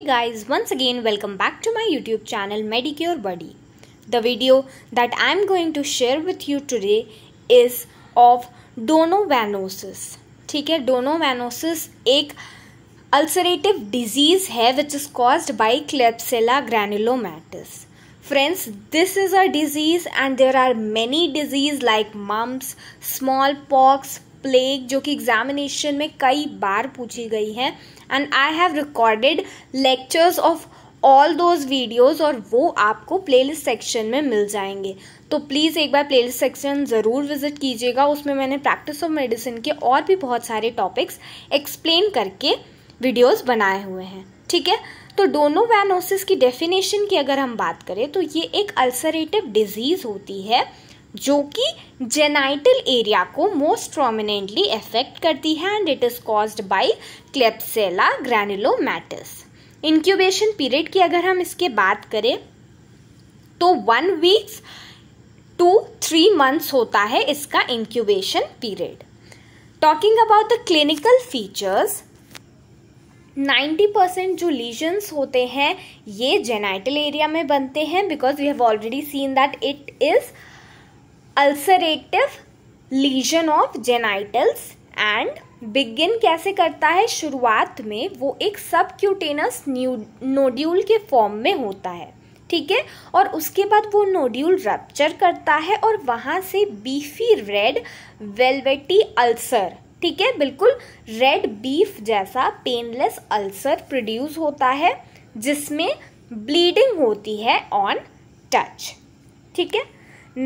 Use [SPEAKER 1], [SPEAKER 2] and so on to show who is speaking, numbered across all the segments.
[SPEAKER 1] Hey guys once again welcome back to my youtube channel medicure buddy the video that i'm going to share with you today is of donovanosis Okay, है donovanosis एक ulcerative disease है which is caused by klebsiella granulomatous friends this is a disease and there are many diseases like mumps smallpox plague जो कि examination में कई बार पूछी गई है and I have recorded lectures of all those videos और वो आपको प्लेलिस्ट सेक्शन में मिल जाएंगे तो प्लीज़ एक बार प्लेलिस्ट सेक्शन ज़रूर विज़िट कीजिएगा उसमें मैंने प्रैक्टिस ऑफ मेडिसिन के और भी बहुत सारे टॉपिक्स एक्सप्लेन करके वीडियोज़ बनाए हुए हैं ठीक है तो डोनो वैनोसिस की डेफिनेशन की अगर हम बात करें तो ये एक अल्सरेटिव डिजीज़ होती है जो कि जेनाइटल एरिया को मोस्ट प्रोमिनेंटली इफेक्ट करती है and it is caused by klebsiella granulomatis incubation period की अगर हम इसके बात करें तो one weeks to three months होता है इसका incubation period talking about the clinical features 90 percent जो लीजन्स होते हैं ये जेनाइटल एरिया में बनते हैं because we have already seen that it is ulcerative lesion of genitals and begin कैसे करता है शुरुआत में वो एक सब क्यूटेनस नोड्यूल के फॉर्म में होता है ठीक है और उसके बाद वो नोड्यूल रप्चर करता है और वहाँ से बीफी रेड वेलवेटी अल्सर ठीक है बिल्कुल रेड बीफ जैसा पेनलेस अल्सर प्रोड्यूस होता है जिसमें ब्लीडिंग होती है ऑन टच ठीक है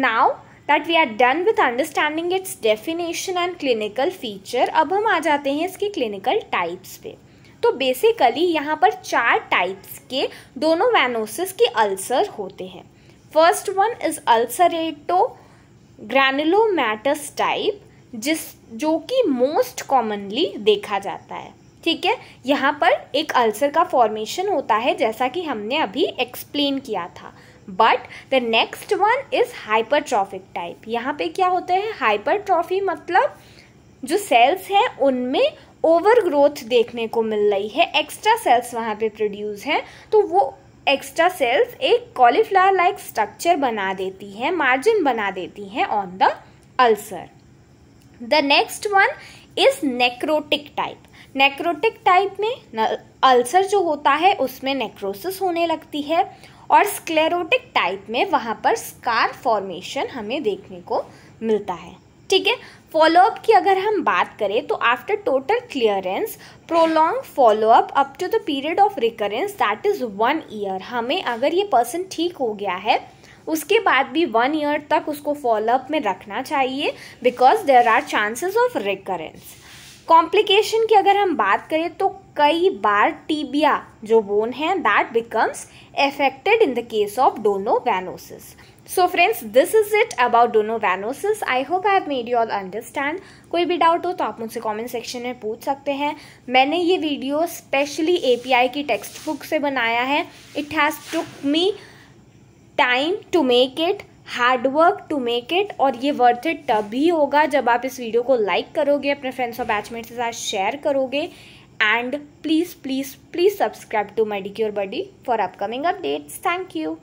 [SPEAKER 1] now that we are done with understanding its definition and clinical feature अब हम आ जाते हैं इसके क्लिनिकल टाइप्स पे तो बेसिकली यहाँ पर चार टाइप्स के दोनों वैनोसिस के अल्सर होते हैं first one is ulcero granulomatous type जिस जो कि मोस्ट कॉमनली देखा जाता है ठीक है यहाँ पर एक अल्सर का फॉर्मेशन होता है जैसा कि हमने अभी एक्सप्लेन किया था but the next one is hypertrophic type यहाँ पे क्या होता है हाइपरट्रॉफी मतलब जो सेल्स हैं उनमें ओवर ग्रोथ देखने को मिल रही है एक्स्ट्रा सेल्स वहाँ पे प्रोड्यूस हैं तो वो एक्स्ट्रा सेल्स एक कॉलीफ्लावर लाइक स्ट्रक्चर बना देती हैं मार्जिन बना देती हैं on the ulcer the next one is necrotic type necrotic type में अल्सर जो होता है उसमें नेक्रोसिस होने लगती है और स्क्लेरोटिक टाइप में वहाँ पर स्कार फॉर्मेशन हमें देखने को मिलता है ठीक है फॉलोअप की अगर हम बात करें तो after total clearance prolong follow up up to the period of recurrence that is one year हमें अगर ये पर्सन ठीक हो गया है उसके बाद भी वन ईयर तक उसको फॉलोअप में रखना चाहिए because there are chances of recurrence complication की अगर हम बात करें तो कई बार टीबिया जो बोन है that becomes affected in the case of वैनोसिस so friends this is it about donovanosis I hope I have made you all understand कोई भी डाउट हो तो आप मुझसे कमेंट सेक्शन में पूछ सकते हैं मैंने ये वीडियो स्पेशली एपीआई की टेक्स्ट बुक से बनाया है it has took me time to make it hard work to make it और ये वर्थ इट तभी होगा जब आप इस वीडियो को लाइक करोगे अपने फ्रेंड्स और बैचमेट्स के साथ शेयर करोगे and please please please subscribe to Medicure body for upcoming updates thank you